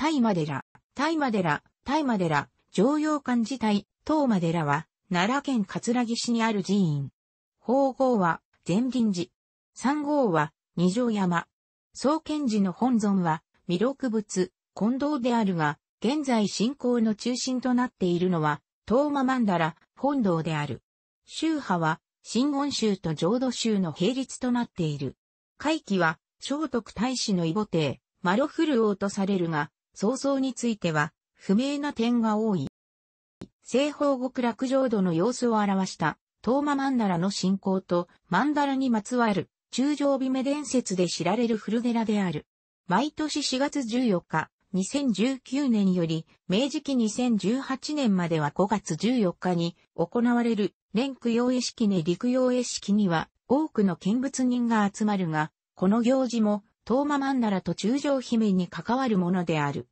大麻寺、大麻寺、大麻寺、常用館自体、東麻寺は、奈良県葛城市にある寺院。法号は、善林寺。三号は、二条山。創建寺の本尊は、弥勒仏、近藤であるが、現在信仰の中心となっているのは、東馬曼荼羅、本堂である。宗派は、新言宗と浄土宗の並立となっている。会期は、聖徳太子の異母帝、マロフル王とされるが、創造については、不明な点が多い。西方極楽浄土の様子を表した、東馬曼荼羅の信仰と、曼荼羅にまつわる、中条美目伝説で知られる古寺である。毎年4月14日、2019年より、明治期2018年までは5月14日に行われる、連区用意式ね陸用絵式には、多くの見物人が集まるが、この行事も、東馬曼荼羅と中条姫に関わるものである。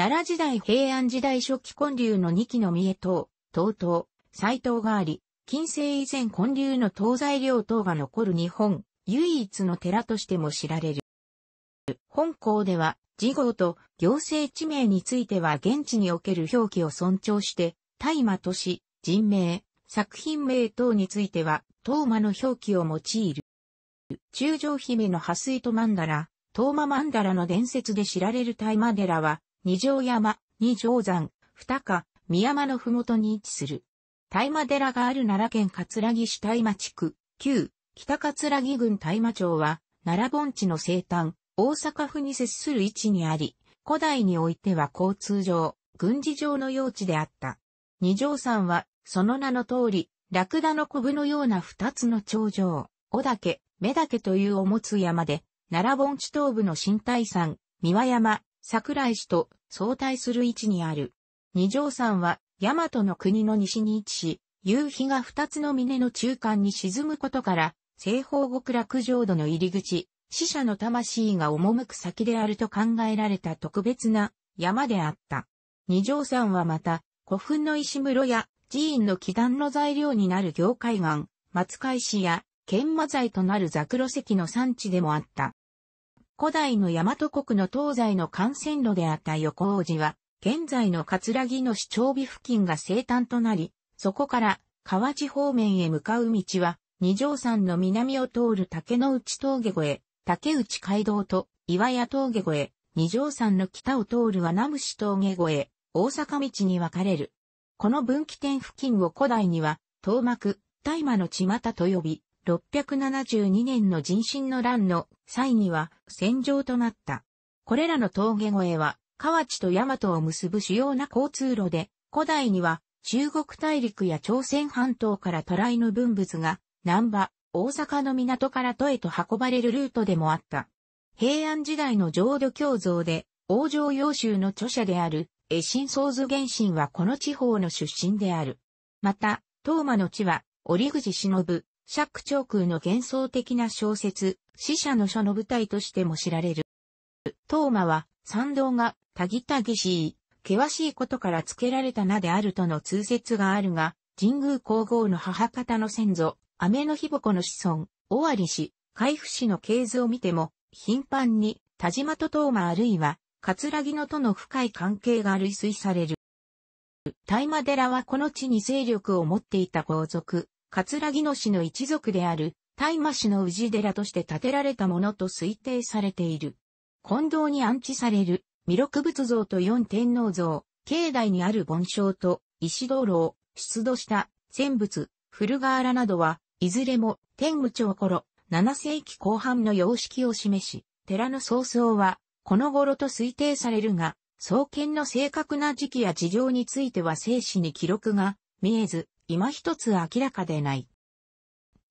奈良時代平安時代初期建立の二期の三重等、東東、斎藤があり、近世以前建立の東西領等が残る日本、唯一の寺としても知られる。本校では、事号と行政地名については現地における表記を尊重して、大麻都市、人名、作品名等については、東馬の表記を用いる。中条姫の破水と曼荼羅、東馬曼荼羅の伝説で知られる大麻寺は、二条山、二条山、二か、三山のふもとに位置する。大麻寺がある奈良県葛城市大麻地区、旧、北葛城郡大麻町は、奈良盆地の西端、大阪府に接する位置にあり、古代においては交通上、軍事上の用地であった。二条山は、その名の通り、ラクダのコブのような二つの頂上、尾岳、目岳というを持つ山で、奈良盆地東部の新大山、三輪山、桜井市と相対する位置にある。二条山は、大和の国の西に位置し、夕日が二つの峰の中間に沈むことから、西方極楽浄土の入り口、死者の魂が赴く先であると考えられた特別な山であった。二条山はまた、古墳の石室や寺院の祈壇の材料になる業界岩、松海市や、研磨材となるザクロ石の産地でもあった。古代の大和国の東西の幹線路であった横王子は、現在の葛城の市長備付近が生誕となり、そこから河内方面へ向かう道は、二条山の南を通る竹の内峠越え、竹内街道と岩屋峠越え、二条山の北を通る穴虫峠越え、大阪道に分かれる。この分岐点付近を古代には、東幕、大麻の巷と呼び、672年の人心の乱の際には戦場となった。これらの峠越えは、河内と大和を結ぶ主要な交通路で、古代には中国大陸や朝鮮半島から渡来の文物が、南波、大阪の港から都へと運ばれるルートでもあった。平安時代の浄土教像で、王城洋州の著者である、越心創図原神はこの地方の出身である。また、東馬の地は、折口忍、シャック長空の幻想的な小説、死者の書の舞台としても知られる。トーマは、賛同が、たぎたぎしい、険しいことから付けられた名であるとの通説があるが、神宮皇后の母方の先祖、雨の日ぼこの子孫、尾張氏、海府氏の系図を見ても、頻繁に、田島とー馬あるいは、ラギノとの深い関係が類推される。大麻寺はこの地に勢力を持っていた豪族、葛城野氏の一族である、大麻氏の氏寺として建てられたものと推定されている。近藤に安置される、弥勒仏像と四天皇像、境内にある盆章と、石灯籠、出土した、仙仏、古河原などは、いずれも、天武朝頃、7世紀後半の様式を示し、寺の創創は、この頃と推定されるが、創建の正確な時期や事情については生死に記録が見えず、今一つ明らかでない。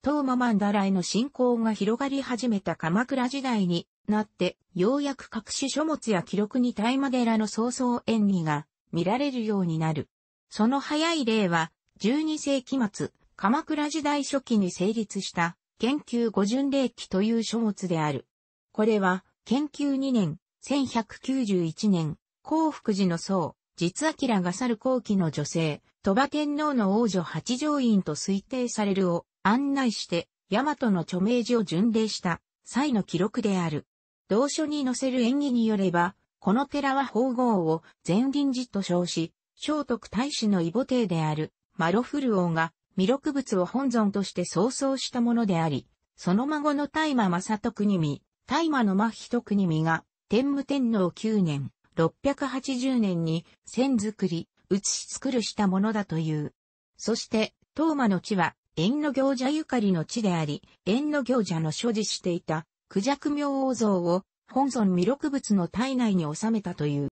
東馬ンダラへの信仰が広がり始めた鎌倉時代になって、ようやく各種書物や記録に大間寺の早々演技が見られるようになる。その早い例は、12世紀末、鎌倉時代初期に成立した研究五巡礼記という書物である。これは、研究2年、1191年、幸福寺の僧、実明が去る後期の女性、鳥羽天皇の王女八条院と推定されるを案内して、大和の著名寺を巡礼した際の記録である。同書に載せる演技によれば、この寺は法号を前臨寺と称し、聖徳太子の異母帝であるマロフル王が弥勒仏を本尊として創造したものであり、その孫の大麻正徳に見、大麻の真人国見が天武天皇9年、680年に線作り、写し作るしたものだという。そして、東馬の地は、縁の行者ゆかりの地であり、縁の行者の所持していた、孔雀明王像を、本尊未録物の体内に収めたという。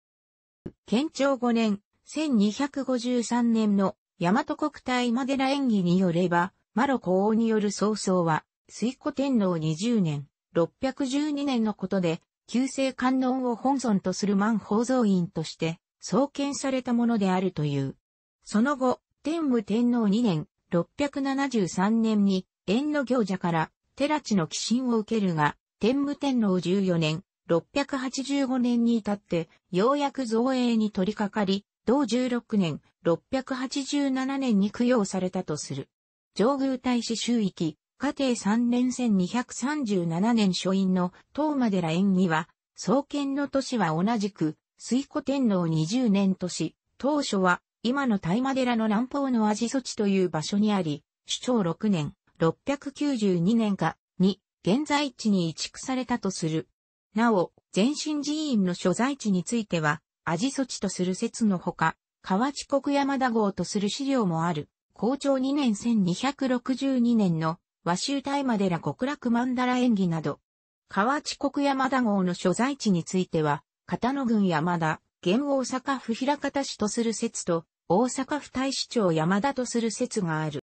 県庁5年、1253年の大和国体マデラ演技によれば、マロ公王による曹操は、水古天皇20年、612年のことで、旧制観音を本尊とする万宝蔵院として創建されたものであるという。その後、天武天皇2年、673年に、縁の行者から、寺地の寄進を受けるが、天武天皇14年、685年に至って、ようやく造営に取り掛かり、同16年、687年に供養されたとする。上宮大使周域、家庭3年戦237年初院の東間寺縁起は、創建の年は同じく、水古天皇20年年、当初は、今の大間寺の南方のアジソという場所にあり、主張6年、692年か、に、現在地に移築されたとする。なお、前身寺院の所在地については、アジソとする説のほか、河内国山田号とする資料もある。校長2年1262年の和州大間寺極楽曼荼羅演技など、河内国山田号の所在地については、片野郡山田、現大阪府平方市とする説と、大阪府大市長山田とする説がある。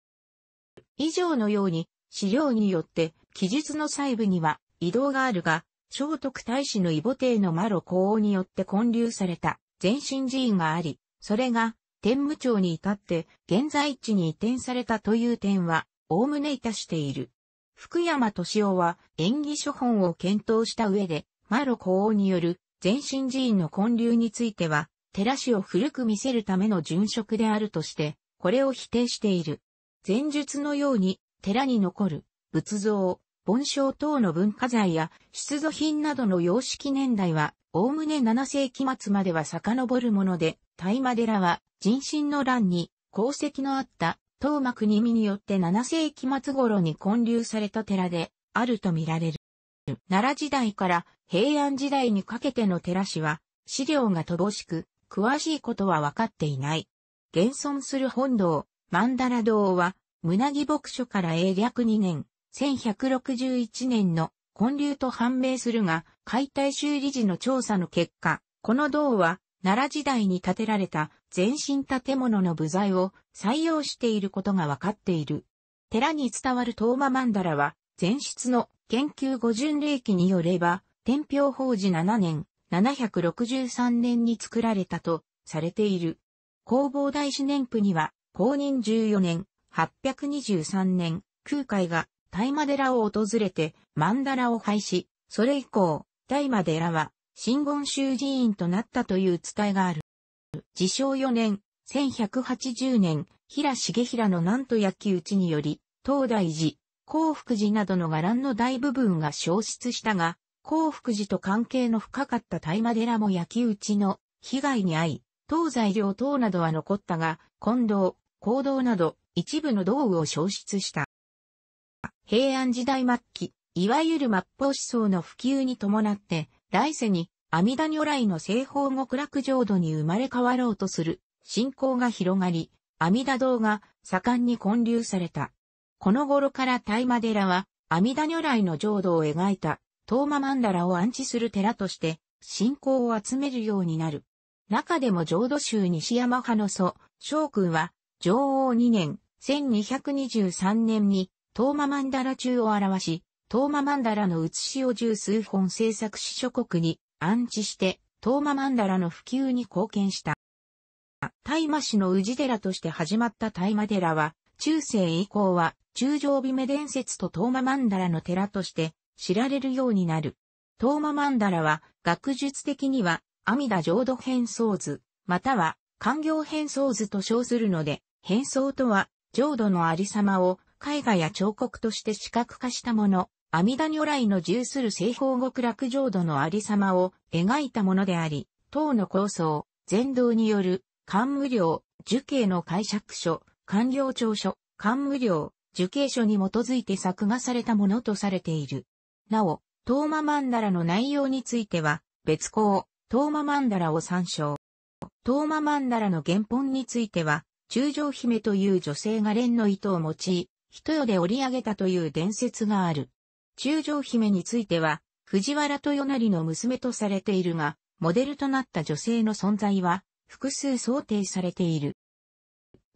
以上のように、資料によって、記述の細部には移動があるが、聖徳太子の異母帝のマロ公王によって建立された前身寺院があり、それが天武町に至って現在地に移転されたという点はおおむねいたしている。福山敏夫は演技処方を検討した上で、マロ公王による全身寺院の建立については、寺師を古く見せるための殉職であるとして、これを否定している。前述のように、寺に残る仏像、盆章等の文化財や出土品などの様式年代は、おおむね7世紀末までは遡るもので、大麻寺は人身の乱に功績のあった東幕に身によって7世紀末頃に建立された寺であるとみられる。奈良時代から平安時代にかけての寺氏は資料が乏しく、詳しいことは分かっていない。現存する本堂、曼荼羅堂は、胸木牧所から英略2年、1161年の建立と判明するが、解体修理時の調査の結果、この堂は、奈良時代に建てられた全身建物の部材を採用していることが分かっている。寺に伝わるトーママンダラは、前室の研究五巡礼記によれば、天平法事7年、763年に作られたとされている。弘法大師年譜には、公認14年、823年、空海が大麻寺を訪れて、曼荼羅を廃止、それ以降、大麻寺は、新言宗寺院となったという伝えがある。自称4年、1180年、平重平の南都焼き討ちにより、東大寺、幸福寺などの伽藍の大部分が消失したが、幸福寺と関係の深かった大麻寺も焼き討ちの被害に遭い、東西両等などは残ったが、近藤、行動など一部の道具を消失した。平安時代末期、いわゆる末法思想の普及に伴って、来世に阿弥陀如来の西方極楽浄土に生まれ変わろうとする信仰が広がり、阿弥陀堂が盛んに建立された。この頃から大間寺は、阿弥陀如来の浄土を描いた、東馬曼荼羅を安置する寺として、信仰を集めるようになる。中でも浄土宗西山派の祖、将君は、上王2年、1223年に、東馬曼荼羅中を表し、東馬曼荼羅の写しを十数本制作し諸国に安置して、東馬曼荼羅の普及に貢献した。大麻市の宇治寺として始まった大麻寺は、中世以降は、中条美目伝説と東馬曼荼羅の寺として知られるようになる。東馬曼荼羅は、学術的には、阿弥陀浄土変装図、または、官行変装図と称するので、変装とは、浄土のありさまを、絵画や彫刻として視覚化したもの、阿弥陀如来の重する西方極楽浄土のありさまを描いたものであり、唐の構想、禅道による官無料、受刑の解釈書、官僚調書、官無料、受刑書に基づいて作画されたものとされている。なお、トーママンの内容については、別項、トーママンを参照。トーママンの原本については、中条姫という女性が蓮の糸を用い、一夜で織り上げたという伝説がある。中条姫については、藤原豊成の娘とされているが、モデルとなった女性の存在は、複数想定されている。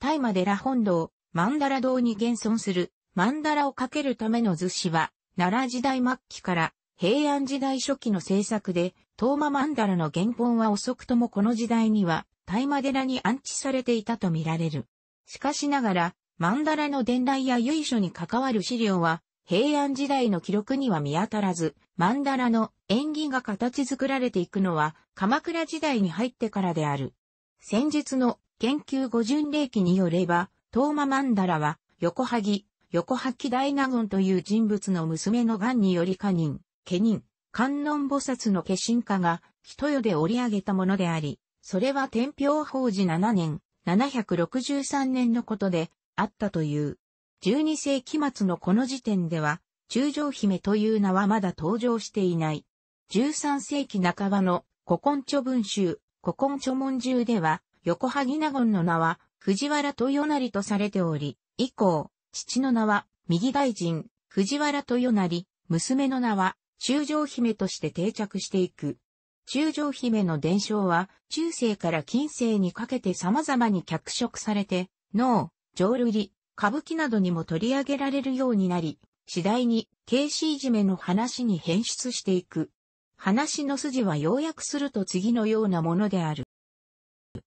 大麻寺本堂、曼荼羅堂に現存する曼荼羅をかけるための図紙は、奈良時代末期から平安時代初期の制作で、東馬曼荼羅の原本は遅くともこの時代には、大麻寺に安置されていたとみられる。しかしながら、曼荼羅の伝来や由緒に関わる資料は、平安時代の記録には見当たらず、曼荼羅の縁起が形作られていくのは、鎌倉時代に入ってからである。先日の研究五巡例記によれば、トーママンダラは、横萩、横萩大納言という人物の娘の癌により家人、家人、観音菩薩の化身家が、人世で織り上げたものであり、それは天平法治7年、763年のことで、あったという。12世紀末のこの時点では、中将姫という名はまだ登場していない。13世紀半ばの古今著文集、古今著文中では、横萩納言の名は、藤原豊成とされており、以降、父の名は、右大臣、藤原豊成、娘の名は、中条姫として定着していく。中条姫の伝承は、中世から近世にかけて様々に脚色されて、脳、浄瑠璃、歌舞伎などにも取り上げられるようになり、次第に、kc いじめの話に変質していく。話の筋は要約すると次のようなものである。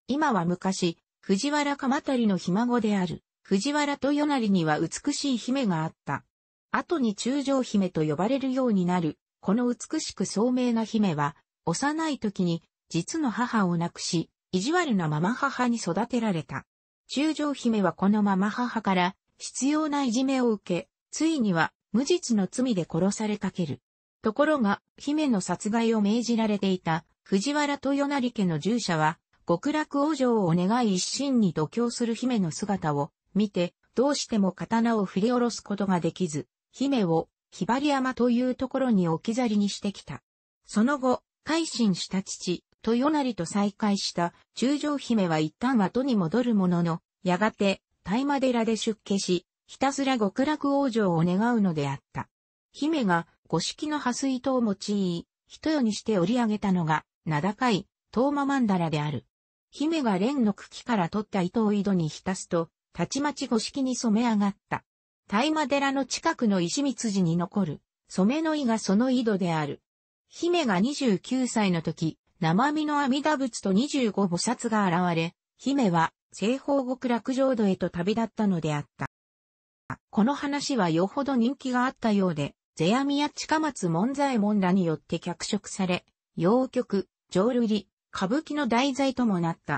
今は昔、藤原鎌足のひ孫である、藤原豊成には美しい姫があった。後に中将姫と呼ばれるようになる、この美しく聡明な姫は、幼い時に、実の母を亡くし、意地悪なまま母に育てられた。中将姫はこのまま母から、必要ないじめを受け、ついには、無実の罪で殺されかける。ところが、姫の殺害を命じられていた藤原豊成家の従者は、極楽往生を願い一心に度胸する姫の姿を見て、どうしても刀を振り下ろすことができず、姫をひばり山というところに置き去りにしてきた。その後、改心した父、豊成と再会した中将姫は一旦後に戻るものの、やがて、大間寺で出家し、ひたすら極楽往生を願うのであった。姫が五色の破水糸を用い、一夜にして織り上げたのが、名高い、トーママンダラである。姫が蓮の茎から取った糸を井戸に浸すと、たちまち五色に染め上がった。大間寺の近くの石光に残る、染めの井がその井戸である。姫が29歳の時、生身の阿弥陀仏と25菩薩が現れ、姫は西方極楽浄土へと旅立ったのであった。この話はよほど人気があったようで、世阿弥や近松門左衛門らによって脚色され、洋曲、浄瑠璃、歌舞伎の題材ともなった。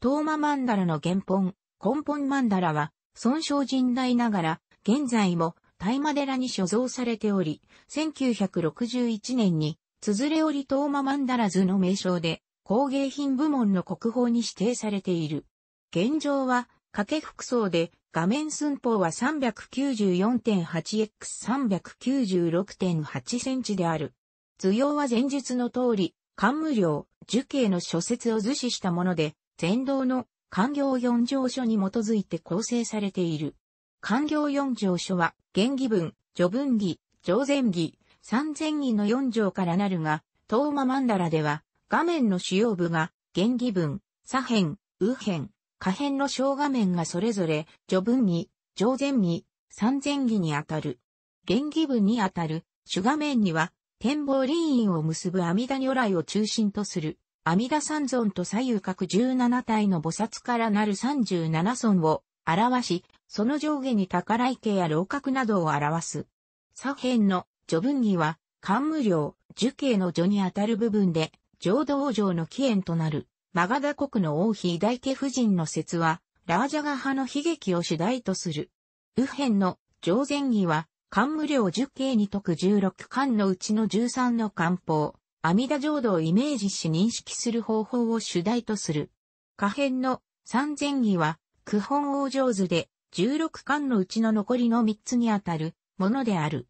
東馬曼荼羅の原本、根本曼荼羅は、孫正人代ながら、現在も大間寺に所蔵されており、1961年に、綴れ織東馬曼荼羅図の名称で、工芸品部門の国宝に指定されている。現状は、掛け服装で画面寸法は 394.8x396.8 センチである。図用は前述の通り、官無量、樹形の諸説を図示したもので、前道の官業四条書に基づいて構成されている。官業四条書は、原義文、序文義、上前義、三前義の四条からなるが、東馬曼荼羅では、画面の主要部が、原義文、左辺、右辺、可変の小画面がそれぞれ、序文に、上前に、三前儀にあたる。原義文にあたる、主画面には、展望林院を結ぶ阿弥陀如来を中心とする、阿弥陀三尊と左右各17体の菩薩からなる37尊を表し、その上下に宝池や老角などを表す。左辺の序文儀は、官無量、樹形の序にあたる部分で、浄土王城の起源となる。マガダ国の王妃大家夫人の説は、ラージャガ派の悲劇を主題とする。右辺の上前儀は、漢無量十景にく16巻のうちの13の漢方、阿弥陀浄土をイメージし認識する方法を主題とする。下辺の三前儀は、九本王上図で、16巻のうちの残りの3つにあたるものである。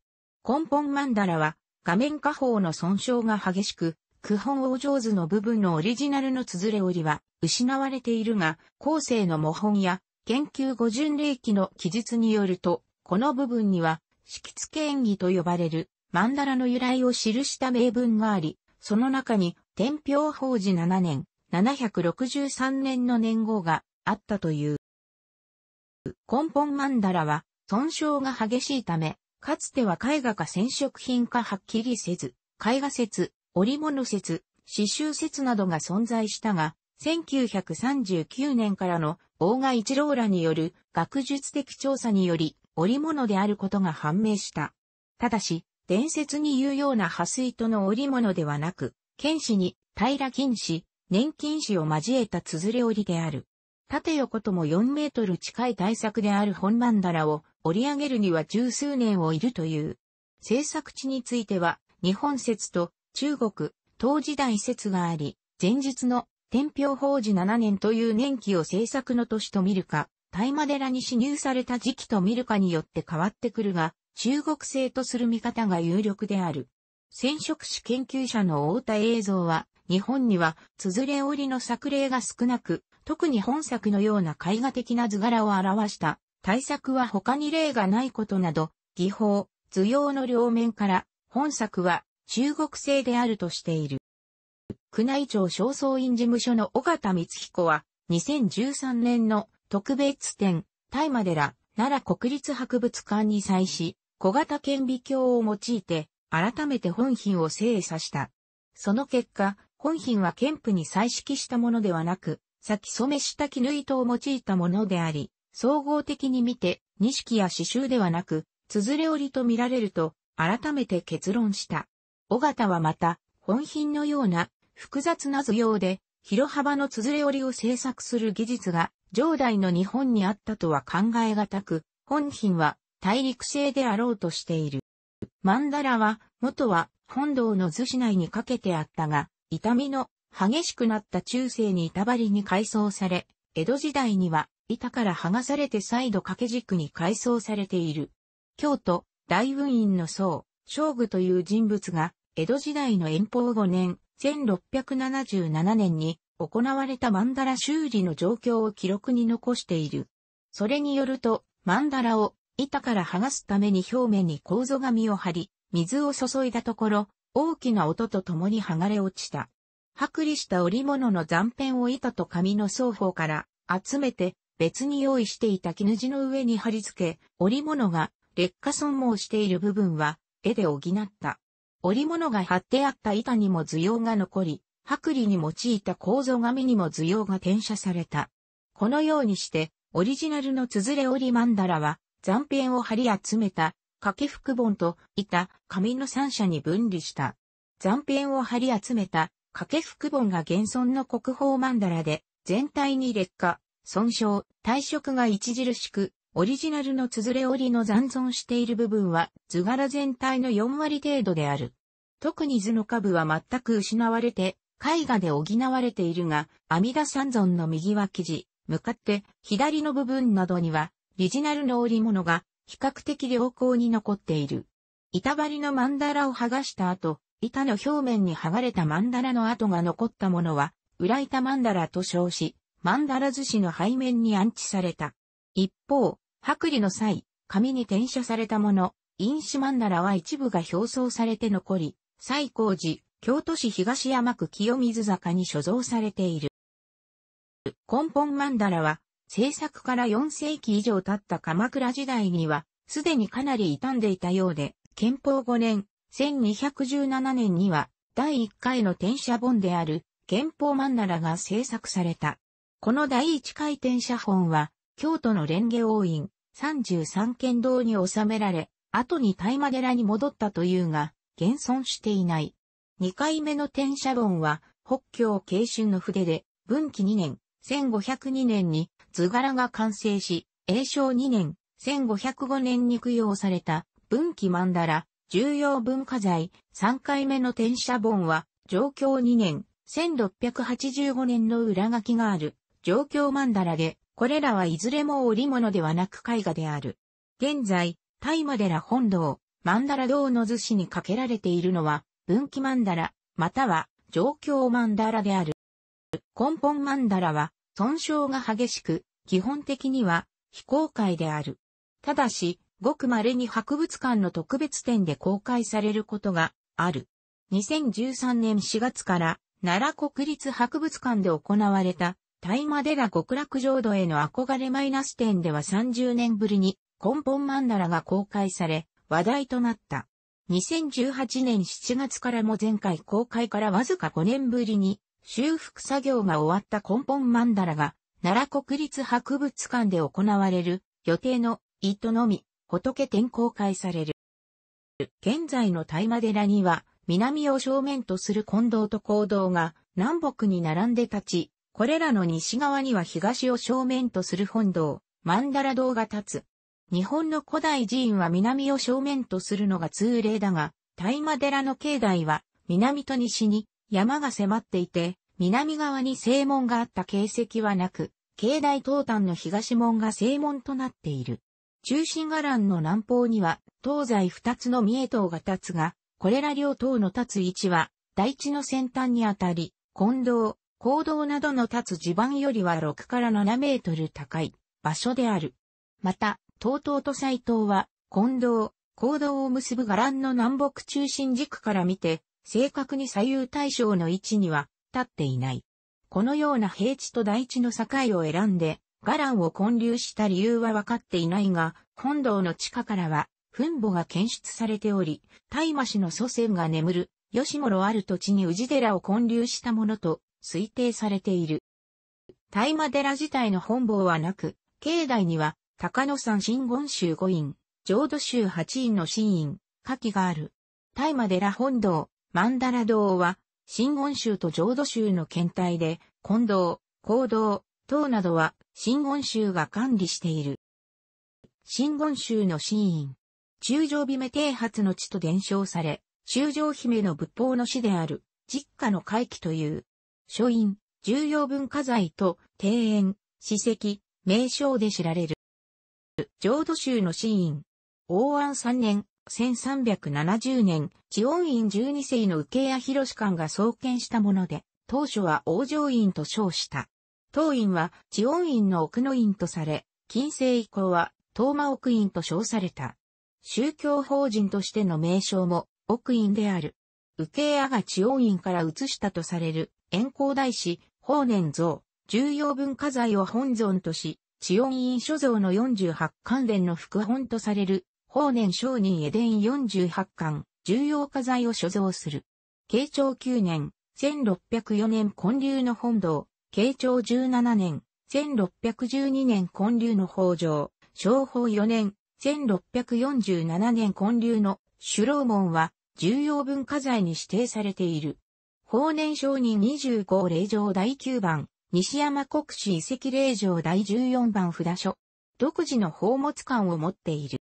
根本曼荼羅は、画面下方の損傷が激しく、九本王上図の部分のオリジナルの綴れ折りは失われているが、後世の模本や研究語順類記の記述によると、この部分には、色付け演技と呼ばれる曼荼ラの由来を記した名文があり、その中に天平法寺7年、763年の年号があったという。根本曼荼ラは損傷が激しいため、かつては絵画か染色品かはっきりせず、絵画説、織物説、刺繍説などが存在したが、1939年からの大賀一郎らによる学術的調査により織物であることが判明した。ただし、伝説に言うような破水との織物ではなく、剣士に平金士、年金士を交えた綴り織りである。縦横とも4メートル近い大作である本曼荼羅を織り上げるには十数年をいるという。制作地については、日本説と中国、唐時代説があり、前述の天平法事7年という年期を制作の年と見るか、大麻寺に侵入された時期と見るかによって変わってくるが、中国製とする見方が有力である。染色史研究者の大田映像は、日本には、綴れ織りの作例が少なく、特に本作のような絵画的な図柄を表した、対策は他に例がないことなど、技法、図用の両面から、本作は中国製であるとしている。宮内庁焦燥院事務所の尾形光彦は、2013年の特別展、大麻寺、奈良国立博物館に際し、小型顕微鏡を用いて、改めて本品を精査した。その結果、本品は憲府に彩色したものではなく、先染めした絹糸を用いたものであり、総合的に見て、錦や刺繍ではなく、綴れ織りと見られると、改めて結論した。尾形はまた、本品のような複雑な図形で、広幅の綴れ織りを制作する技術が、上代の日本にあったとは考えがたく、本品は大陸製であろうとしている。曼荼羅は、元は本堂の図市内にかけてあったが、痛みの激しくなった中世に板張りに改装され、江戸時代には板から剥がされて再度掛け軸に改装されている。京都、大雲院の僧、将軍という人物が、江戸時代の遠方5年、1677年に行われた曼荼羅修理の状況を記録に残している。それによると、曼荼羅を板から剥がすために表面に構造紙を貼り、水を注いだところ、大きな音と共に剥がれ落ちた。剥離した織物の残片を板と紙の双方から集めて別に用意していた絹地の上に貼り付け、織物が劣化損耗している部分は絵で補った。織物が貼ってあった板にも図用が残り、剥離に用いた構造紙にも図用が転写された。このようにして、オリジナルの綴れ織曼荼羅は、残片を貼り集めた、掛福本と板、紙の三者に分離した。残片を貼り集めた、掛福本が現存の国宝曼荼羅で、全体に劣化、損傷、退色が著しく、オリジナルの綴れ折りの残存している部分は図柄全体の4割程度である。特に図の下部は全く失われて、絵画で補われているが、阿弥陀三尊の右脇地、向かって左の部分などには、オリジナルの織物が比較的良好に残っている。板張りの曼荼羅を剥がした後、板の表面に剥がれた曼荼羅の跡が残ったものは、裏板曼荼羅と称し、曼荼羅寿司の背面に安置された。一方、剥離の際、紙に転写されたもの、印紙マンダラは一部が表層されて残り、西高寺、京都市東山区清水坂に所蔵されている。根本マンダラは、制作から4世紀以上経った鎌倉時代には、すでにかなり傷んでいたようで、憲法5年、1217年には、第1回の転写本である、憲法マンダラが制作された。この第1回転写本は、京都の蓮華王院、33県道に収められ、後に大麻寺に戻ったというが、現存していない。2回目の転写本は、北京慶春の筆で、文紀2年、1502年に図柄が完成し、永正2年、1505年に供養された文紀曼荼羅、重要文化財、3回目の転写本は、上京2年、1685年の裏書きがある、上京曼荼羅で、これらはいずれも織物ではなく絵画である。現在、大麻寺本堂、曼荼羅堂の図紙にかけられているのは、分岐曼荼羅、または状況曼荼羅である。根本曼荼羅は、損傷が激しく、基本的には非公開である。ただし、ごく稀に博物館の特別展で公開されることがある。2013年4月から奈良国立博物館で行われた大麻寺極楽浄土への憧れマイナス点では30年ぶりに根本マンダラが公開され話題となった。2018年7月からも前回公開からわずか5年ぶりに修復作業が終わった根本マンダラが奈良国立博物館で行われる予定の糸のみ仏展公開される。現在の大麻寺には南を正面とする近道と行道が南北に並んで立ち、これらの西側には東を正面とする本堂、曼荼羅堂が立つ。日本の古代寺院は南を正面とするのが通例だが、大間寺の境内は南と西に山が迫っていて、南側に正門があった形跡はなく、境内東端の東門が正門となっている。中心伽藍の南方には東西二つの三重塔が立つが、これら両塔の立つ位置は大地の先端にあたり、近道、坑道などの立つ地盤よりは6から7メートル高い場所である。また、東東と斎藤は、近道、坑道を結ぶ伽藍の南北中心軸から見て、正確に左右対称の位置には立っていない。このような平地と大地の境を選んで、伽藍を建立した理由は分かっていないが、本堂の地下からは、墳墓が検出されており、大麻氏の祖先が眠る、吉諸ある土地に氏寺を建立したものと推定されている。大麻寺自体の本坊はなく、境内には、高野山真言宗五院、浄土宗八院の新院、下記がある。大麻寺本堂、曼荼羅堂は、真言宗と浄土宗の検体で、近堂、行堂、等などは、真言宗が管理している。真言宗の新院。中条姫定発の地と伝承され、中条姫の仏法の師である、実家の回帰という、書院、重要文化財と庭園、史跡、名称で知られる。浄土宗の寺院。王安3年、1370年、地恩院12世の受屋広博官が創建したもので、当初は王城院と称した。当院は地恩院の奥の院とされ、近世以降は東間奥院と称された。宗教法人としての名称も奥院である。受け屋が地恩院から移したとされる円光大師、法然像、重要文化財を本尊とし、知委院所蔵の48関連の副本とされる、法然上人絵伝48巻、重要家財を所蔵する。慶長9年、1604年建立の本堂、慶長17年、1612年建立の北条、昭法4年、1647年建立の首老門は重要文化財に指定されている。法年承認25令状第9番、西山国史遺跡令状第14番札所。独自の宝物館を持っている。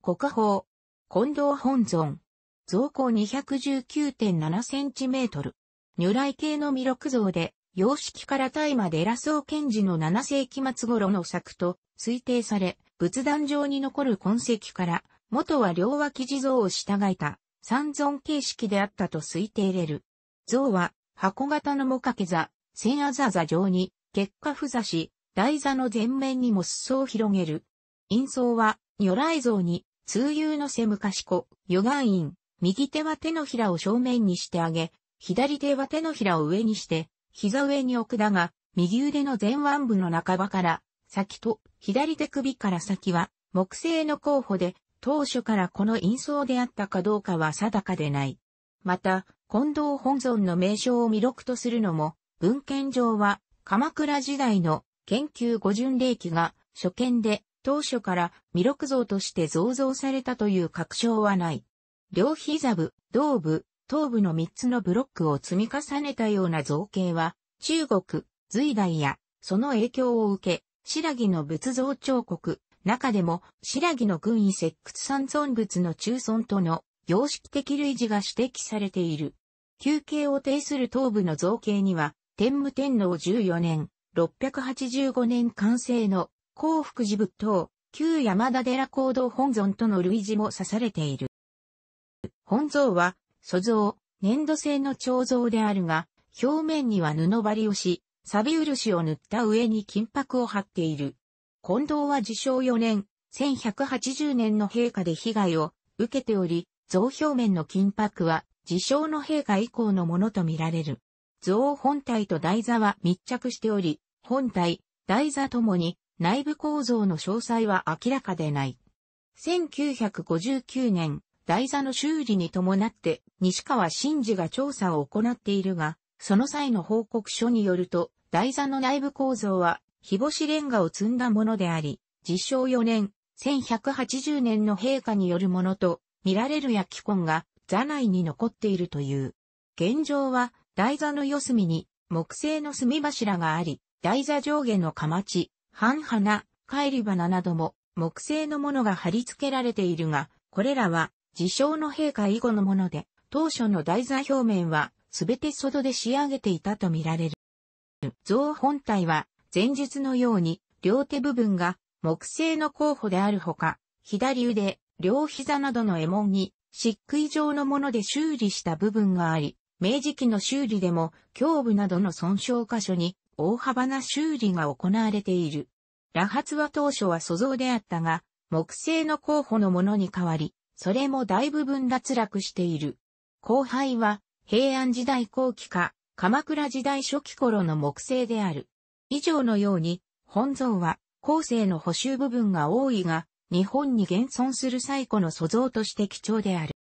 国宝、近藤本尊。造高2 1 9 7トル、如来系の弥勒像で、様式から大麻で羅僧賢治の7世紀末頃の作と推定され、仏壇上に残る痕跡から、元は両脇地蔵を従えた、三尊形式であったと推定れる。像は、箱型のもかけ座、千あざ座状に、結果ふざし、台座の前面にも裾を広げる。陰層は、如来像に、通遊の背しこ、予岩院、右手は手のひらを正面にしてあげ、左手は手のひらを上にして、膝上に置くだが、右腕の前腕部の半ばから、先と左手首から先は、木製の候補で、当初からこの陰層であったかどうかは定かでない。また、近藤本尊の名称を魅力とするのも、文献上は、鎌倉時代の研究五巡礼記が初見で当初から魅力像として造像されたという確証はない。両膝部、胴部、頭部の三つのブロックを積み重ねたような造形は、中国、隋代や、その影響を受け、白木の仏像彫刻、中でも白木の軍遺石窟三尊仏の中尊との様式的類似が指摘されている。休憩を呈する頭部の造形には、天武天皇14年、685年完成の幸福寺仏塔、旧山田寺行動本尊との類似も指されている。本像は、素像、粘土製の彫像であるが、表面には布張りをし、錆漆を塗った上に金箔を貼っている。近藤は自称4年、1180年の陛下で被害を受けており、像表面の金箔は、自称の陛下以降のものとみられる。像本体と台座は密着しており、本体、台座ともに内部構造の詳細は明らかでない。1959年、台座の修理に伴って西川真嗣が調査を行っているが、その際の報告書によると、台座の内部構造は、日干しレンガを積んだものであり、自称4年、1180年の陛下によるものと、見られる焼き痕が座内に残っているという。現状は台座の四隅に木製の隅柱があり、台座上下の釜地、半花、帰り花なども木製のものが貼り付けられているが、これらは自称の陛下以後のもので、当初の台座表面はすべて外で仕上げていたとみられる。像本体は前述のように両手部分が木製の候補であるほか、左腕、両膝などの絵門に、漆喰状のもので修理した部分があり、明治期の修理でも、胸部などの損傷箇所に、大幅な修理が行われている。羅髪は当初は素像であったが、木製の候補のものに変わり、それも大部分脱落している。後輩は、平安時代後期か、鎌倉時代初期頃の木製である。以上のように、本像は、後世の補修部分が多いが、日本に現存する最古の塑像として貴重である。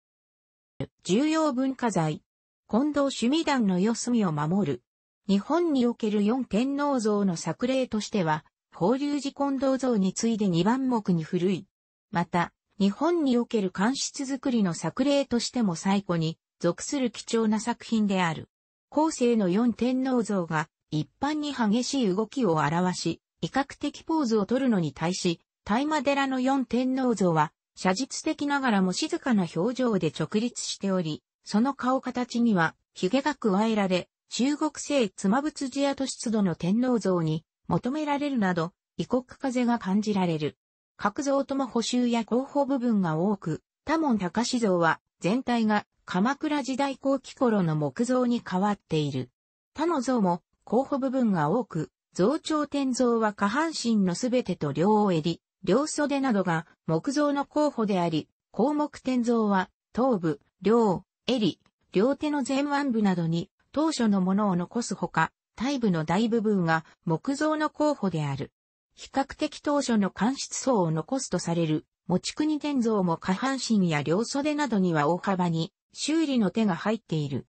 重要文化財。近藤趣味団の四隅を守る。日本における四天皇像の作例としては、法隆寺近藤像に次いで二番目に古い。また、日本における官室作りの作例としても最古に属する貴重な作品である。後世の四天皇像が一般に激しい動きを表し、威嚇的ポーズを取るのに対し、大麻寺の四天王像は、写実的ながらも静かな表情で直立しており、その顔形には、髭が加えられ、中国製妻仏寺跡出土の天皇像に求められるなど、異国風が感じられる。各像とも補修や候補部分が多く、多門高志像は全体が鎌倉時代後期頃の木像に変わっている。他の像も候補部分が多く、増長天像は下半身のすべてと両襟、両袖などが木造の候補であり、項目天造は、頭部、両、襟、両手の前腕部などに、当初のものを残すほか、体部の大部分が木造の候補である。比較的当初の間質層を残すとされる、持ち国天造も下半身や両袖などには大幅に修理の手が入っている。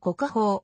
国宝。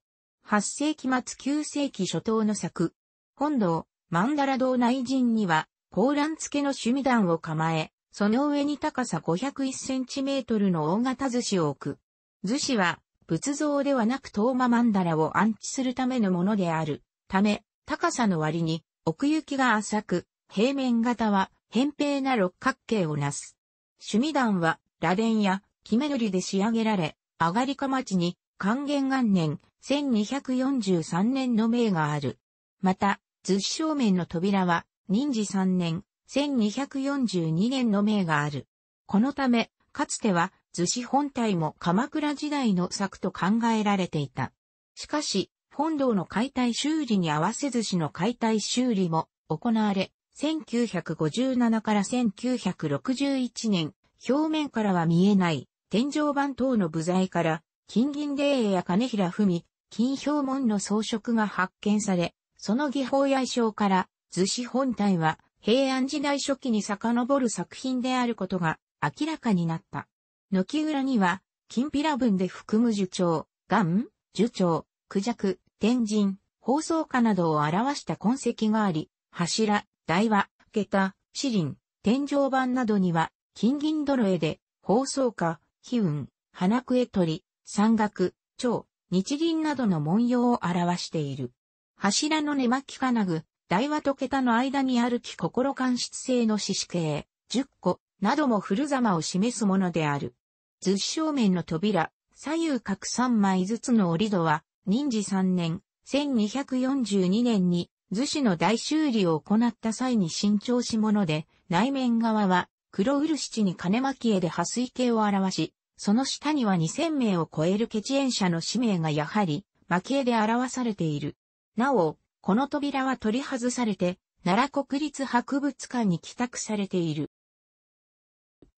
8世紀末9世紀初頭の作。本堂、ンダラ堂内陣には高欄付けの趣味段を構え、その上に高さ501センチメートルの大型寿司を置く。寿司は、仏像ではなく遠間ママンダラを安置するためのものである。ため、高さの割に、奥行きが浅く、平面型は、扁平な六角形をなす。趣味団は、螺鈿や、木目塗りで仕上げられ、上がりか町に、還元元年、1243年の銘がある。また、図書正面の扉は、任治3年、1242年の命がある。このため、かつては図紙本体も鎌倉時代の作と考えられていた。しかし、本堂の解体修理に合わせ図紙の解体修理も行われ、1957から1961年、表面からは見えない天井板等の部材から、金銀霊影や金平文、金表門の装飾が発見され、その技法や衣装から、図紙本体は平安時代初期に遡る作品であることが明らかになった。軒裏には、金ピラ文で含む樹長、ガン、樹鳥、孔雀、天神、放送家などを表した痕跡があり、柱、台話、下駄、四輪、天井板などには、金銀泥絵で、放送家、飛雲、花笛り、山岳、蝶、日輪などの文様を表している。柱の根巻き金具、大和と桁の間に歩き心間質性の四死形、十個、なども古様を示すものである。図正面の扉、左右各三枚ずつの折戸は、任治三年、1242年に、図紙の大修理を行った際に新調しもので、内面側は、黒漆に金巻絵で破水形を表し、その下には2000名を超えるケチ者の氏名がやはり、巻絵で表されている。なお、この扉は取り外されて、奈良国立博物館に帰宅されている。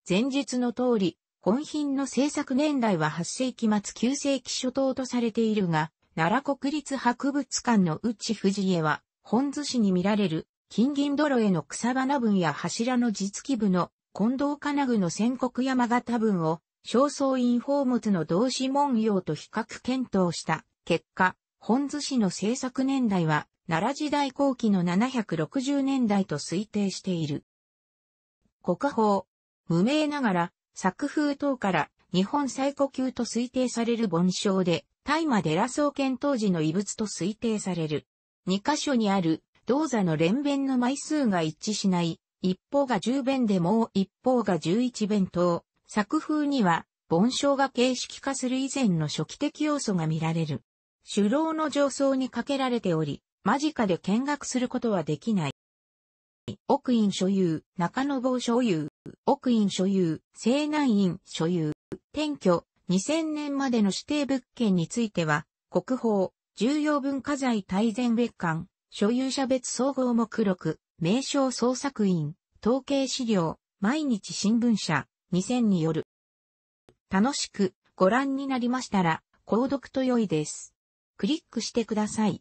前述の通り、本品の制作年代は8世紀末9世紀初頭とされているが、奈良国立博物館の内藤家は、本寿司に見られる、金銀泥への草花文や柱の実記部の近藤金具の仙国山形文を、正倉院宝物の同志文様と比較検討した結果、本寿司の制作年代は奈良時代後期の760年代と推定している。国宝、無名ながら、作風等から日本最古級と推定される盆章で、大麻寺総建当時の遺物と推定される。二箇所にある、銅座の連弁の枚数が一致しない、一方が十弁でもう一方が十一弁等。作風には、盆章が形式化する以前の初期的要素が見られる。首楼の上層にかけられており、間近で見学することはできない。奥院所有、中野坊所有、奥院所有、西南院所有、転居、2000年までの指定物件については、国宝、重要文化財大全別館、所有者別総合目録、名称創作院、統計資料、毎日新聞社、2000による。楽しくご覧になりましたら、購読と良いです。クリックしてください。